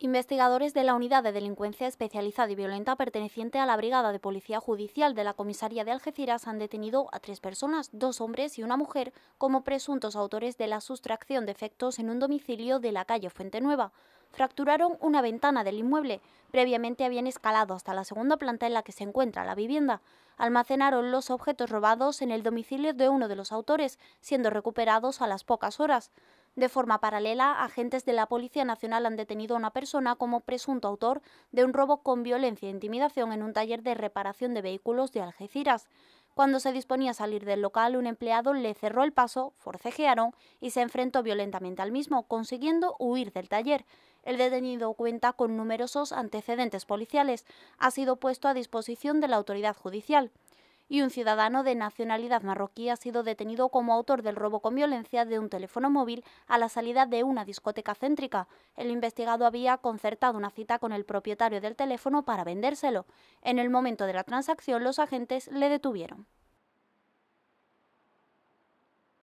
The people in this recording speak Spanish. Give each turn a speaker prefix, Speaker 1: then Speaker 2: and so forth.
Speaker 1: Investigadores de la Unidad de Delincuencia Especializada y Violenta perteneciente a la Brigada de Policía Judicial de la Comisaría de Algeciras han detenido a tres personas, dos hombres y una mujer, como presuntos autores de la sustracción de efectos en un domicilio de la calle Fuente Nueva. Fracturaron una ventana del inmueble. Previamente habían escalado hasta la segunda planta en la que se encuentra la vivienda. Almacenaron los objetos robados en el domicilio de uno de los autores, siendo recuperados a las pocas horas. De forma paralela, agentes de la Policía Nacional han detenido a una persona como presunto autor de un robo con violencia e intimidación en un taller de reparación de vehículos de Algeciras. Cuando se disponía a salir del local, un empleado le cerró el paso, forcejearon y se enfrentó violentamente al mismo, consiguiendo huir del taller. El detenido cuenta con numerosos antecedentes policiales. Ha sido puesto a disposición de la autoridad judicial y un ciudadano de nacionalidad marroquí ha sido detenido como autor del robo con violencia de un teléfono móvil a la salida de una discoteca céntrica. El investigado había concertado una cita con el propietario del teléfono para vendérselo. En el momento de la transacción los agentes le detuvieron.